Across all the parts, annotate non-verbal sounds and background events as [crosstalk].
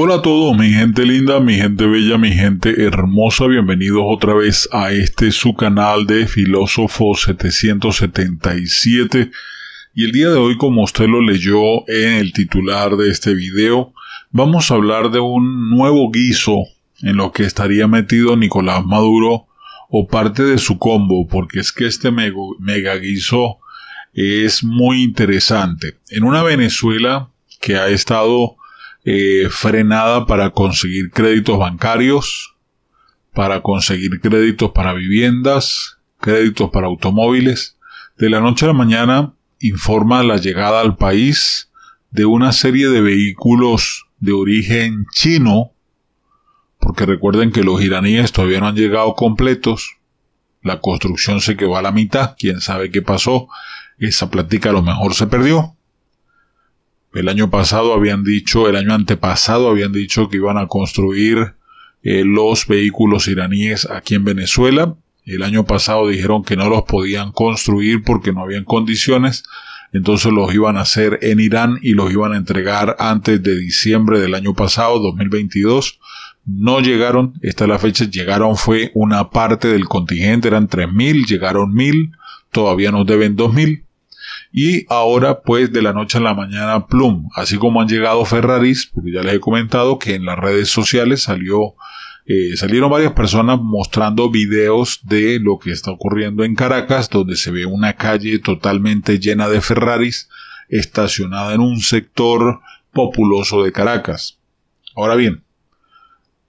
Hola a todos, mi gente linda, mi gente bella, mi gente hermosa, bienvenidos otra vez a este su canal de Filósofo 777 y el día de hoy como usted lo leyó en el titular de este video, vamos a hablar de un nuevo guiso en lo que estaría metido Nicolás Maduro o parte de su combo, porque es que este mega guiso es muy interesante. En una Venezuela que ha estado eh, frenada para conseguir créditos bancarios, para conseguir créditos para viviendas, créditos para automóviles. De la noche a la mañana informa la llegada al país de una serie de vehículos de origen chino, porque recuerden que los iraníes todavía no han llegado completos, la construcción se quedó a la mitad, quién sabe qué pasó, esa plática a lo mejor se perdió. El año pasado habían dicho, el año antepasado habían dicho que iban a construir eh, los vehículos iraníes aquí en Venezuela. El año pasado dijeron que no los podían construir porque no habían condiciones. Entonces los iban a hacer en Irán y los iban a entregar antes de diciembre del año pasado, 2022. No llegaron, esta es la fecha, llegaron fue una parte del contingente, eran 3.000, llegaron 1.000, todavía nos deben 2.000. Y ahora pues de la noche a la mañana Plum, así como han llegado Ferraris, porque ya les he comentado que en las redes sociales salió eh, salieron varias personas mostrando videos de lo que está ocurriendo en Caracas, donde se ve una calle totalmente llena de Ferraris estacionada en un sector populoso de Caracas. Ahora bien,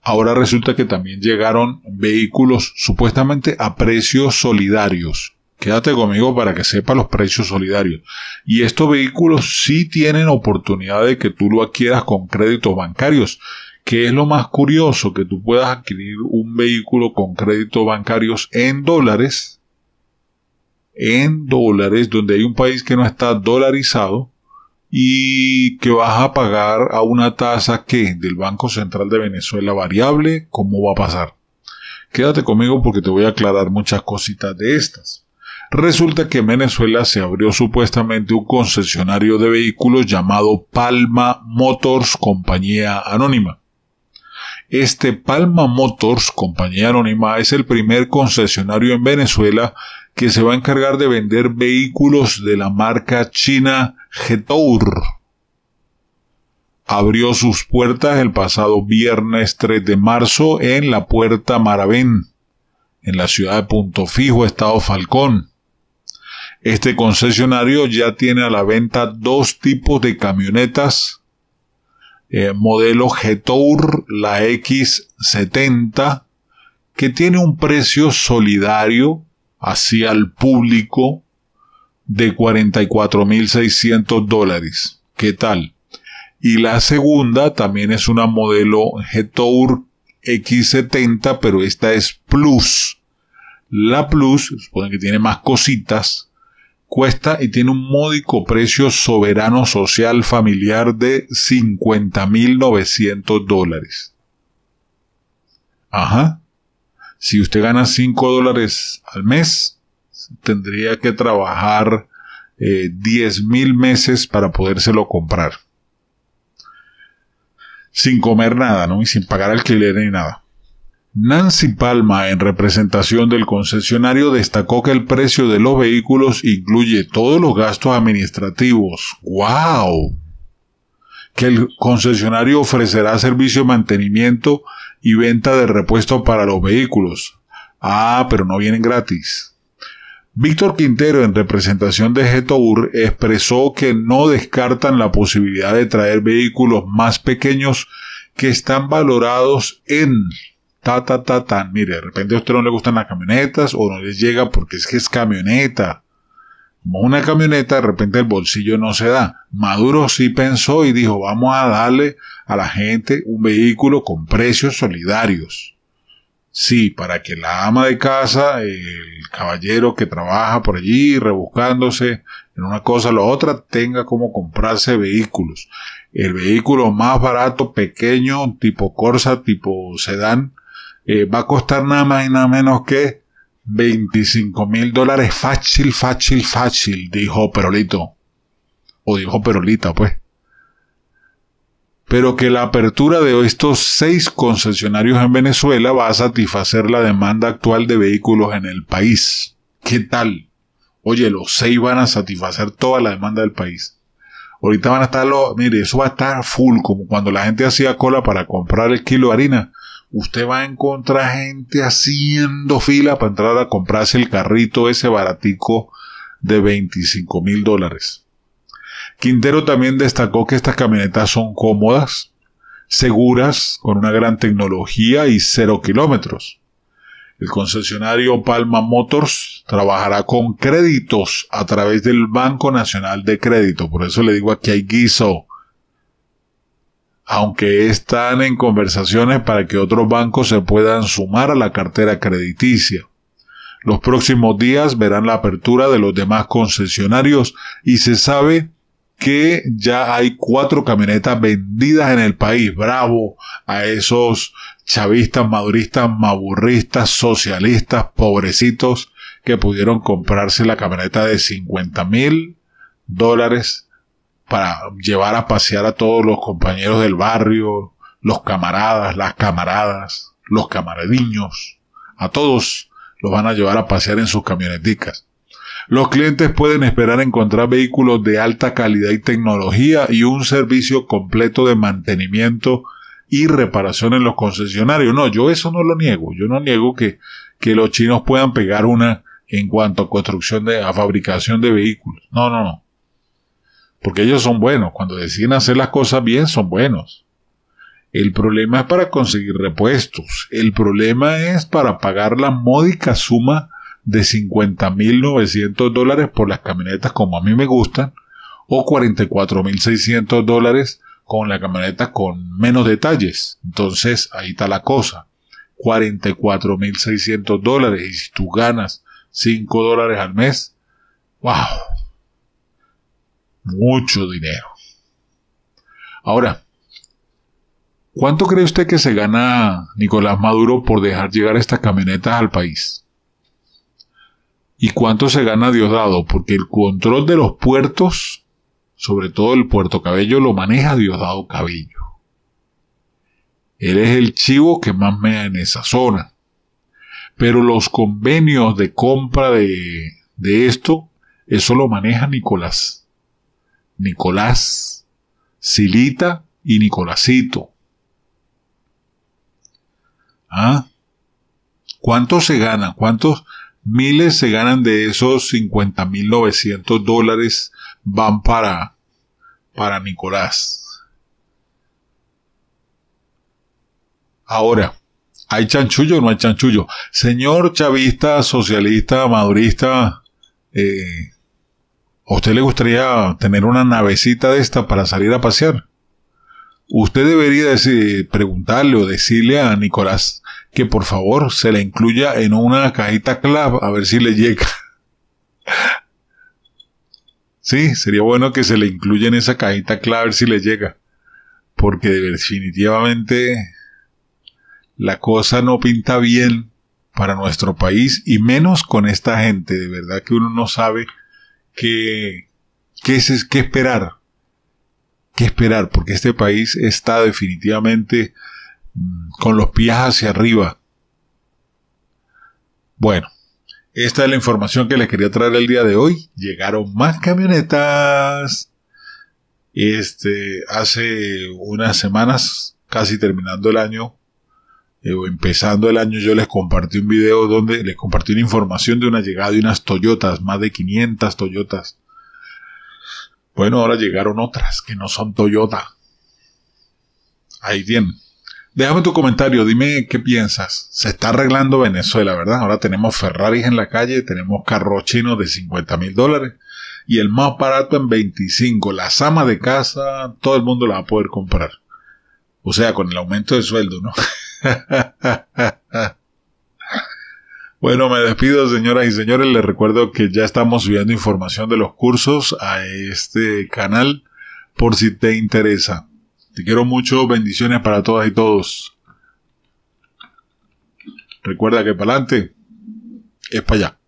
ahora resulta que también llegaron vehículos supuestamente a precios solidarios. Quédate conmigo para que sepa los precios solidarios. Y estos vehículos sí tienen oportunidad de que tú lo adquieras con créditos bancarios, que es lo más curioso, que tú puedas adquirir un vehículo con créditos bancarios en dólares, en dólares, donde hay un país que no está dolarizado y que vas a pagar a una tasa que del Banco Central de Venezuela variable, ¿cómo va a pasar? Quédate conmigo porque te voy a aclarar muchas cositas de estas. Resulta que en Venezuela se abrió supuestamente un concesionario de vehículos llamado Palma Motors Compañía Anónima. Este Palma Motors Compañía Anónima es el primer concesionario en Venezuela que se va a encargar de vender vehículos de la marca china Getour. Abrió sus puertas el pasado viernes 3 de marzo en la Puerta Maravén, en la ciudad de Punto Fijo, Estado Falcón. Este concesionario ya tiene a la venta dos tipos de camionetas. Eh, modelo tour la X70, que tiene un precio solidario hacia el público de 44.600 dólares. ¿Qué tal? Y la segunda también es una modelo G-Tour X70, pero esta es Plus. La Plus, supone que tiene más cositas, cuesta y tiene un módico precio soberano social familiar de 50.900 dólares. Ajá. Si usted gana 5 dólares al mes, tendría que trabajar eh, 10.000 meses para podérselo comprar. Sin comer nada, ¿no? Y sin pagar alquiler ni nada. Nancy Palma, en representación del concesionario, destacó que el precio de los vehículos incluye todos los gastos administrativos. ¡Wow! Que el concesionario ofrecerá servicio de mantenimiento y venta de repuestos para los vehículos. Ah, pero no vienen gratis. Víctor Quintero, en representación de Getour, expresó que no descartan la posibilidad de traer vehículos más pequeños que están valorados en ta, ta, ta, tan. Mire, de repente a usted no le gustan las camionetas o no les llega porque es que es camioneta. Como una camioneta, de repente el bolsillo no se da. Maduro sí pensó y dijo, vamos a darle a la gente un vehículo con precios solidarios. Sí, para que la ama de casa, el caballero que trabaja por allí rebuscándose en una cosa o la otra, tenga como comprarse vehículos. El vehículo más barato, pequeño, tipo Corsa, tipo sedán, eh, va a costar nada más y nada menos que 25 mil dólares fácil, fácil, fácil, dijo Perolito. O dijo Perolita, pues. Pero que la apertura de estos seis concesionarios en Venezuela va a satisfacer la demanda actual de vehículos en el país. ¿Qué tal? Oye, los seis van a satisfacer toda la demanda del país. Ahorita van a estar los, mire, eso va a estar full, como cuando la gente hacía cola para comprar el kilo de harina usted va a encontrar gente haciendo fila para entrar a comprarse el carrito ese baratico de 25 mil dólares. Quintero también destacó que estas camionetas son cómodas, seguras, con una gran tecnología y cero kilómetros. El concesionario Palma Motors trabajará con créditos a través del Banco Nacional de Crédito. Por eso le digo aquí hay guiso aunque están en conversaciones para que otros bancos se puedan sumar a la cartera crediticia. Los próximos días verán la apertura de los demás concesionarios y se sabe que ya hay cuatro camionetas vendidas en el país. Bravo a esos chavistas, maduristas, maburristas, socialistas, pobrecitos que pudieron comprarse la camioneta de 50 mil dólares para llevar a pasear a todos los compañeros del barrio, los camaradas, las camaradas, los camaradiños, a todos los van a llevar a pasear en sus camioneticas. Los clientes pueden esperar encontrar vehículos de alta calidad y tecnología y un servicio completo de mantenimiento y reparación en los concesionarios. No, yo eso no lo niego. Yo no niego que, los chinos puedan pegar una en cuanto a construcción de, a fabricación de vehículos. No, no, no. Porque ellos son buenos. Cuando deciden hacer las cosas bien, son buenos. El problema es para conseguir repuestos. El problema es para pagar la módica suma de 50.900 dólares por las camionetas como a mí me gustan o 44.600 dólares con la camioneta con menos detalles. Entonces ahí está la cosa. 44.600 dólares y si tú ganas 5 dólares al mes, wow, mucho dinero. Ahora, ¿cuánto cree usted que se gana Nicolás Maduro por dejar llegar estas camionetas al país? ¿Y cuánto se gana Diosdado? Porque el control de los puertos, sobre todo el puerto Cabello, lo maneja Diosdado Cabello. Él es el chivo que más mea en esa zona. Pero los convenios de compra de, de esto, eso lo maneja Nicolás Nicolás, Silita y Nicolásito. ¿Ah? ¿Cuántos se ganan? ¿Cuántos miles se ganan de esos 50.900 dólares van para, para Nicolás? Ahora, ¿hay chanchullo o no hay chanchullo? Señor chavista, socialista, madurista, eh, ¿A usted le gustaría tener una navecita de esta para salir a pasear? Usted debería preguntarle o decirle a Nicolás que por favor se la incluya en una cajita clave a ver si le llega. [laughs] sí, sería bueno que se le incluya en esa cajita clave a ver si le llega. Porque definitivamente la cosa no pinta bien para nuestro país y menos con esta gente. De verdad que uno no sabe que, es, que esperar. ¿Qué esperar? Porque este país está definitivamente mm, con los pies hacia arriba. Bueno, esta es la información que les quería traer el día de hoy. Llegaron más camionetas. Este, hace unas semanas, casi terminando el año, eh, empezando el año yo les compartí un video donde les compartí una información de una llegada de unas Toyotas, más de 500 Toyotas. Bueno, ahora llegaron otras que no son Toyota. Ahí tienen. Déjame tu comentario, dime qué piensas. Se está arreglando Venezuela, ¿verdad? Ahora tenemos Ferraris en la calle, tenemos carros chinos de 50 mil dólares y el más barato en 25. La sama de casa, todo el mundo la va a poder comprar. O sea, con el aumento de sueldo, ¿no? [laughs] [laughs] Bueno, me despido, señoras y señores. Les recuerdo que ya estamos subiendo información de los cursos a este canal por si te interesa. Te quiero mucho, bendiciones para todas y todos. Recuerda que para adelante es para allá.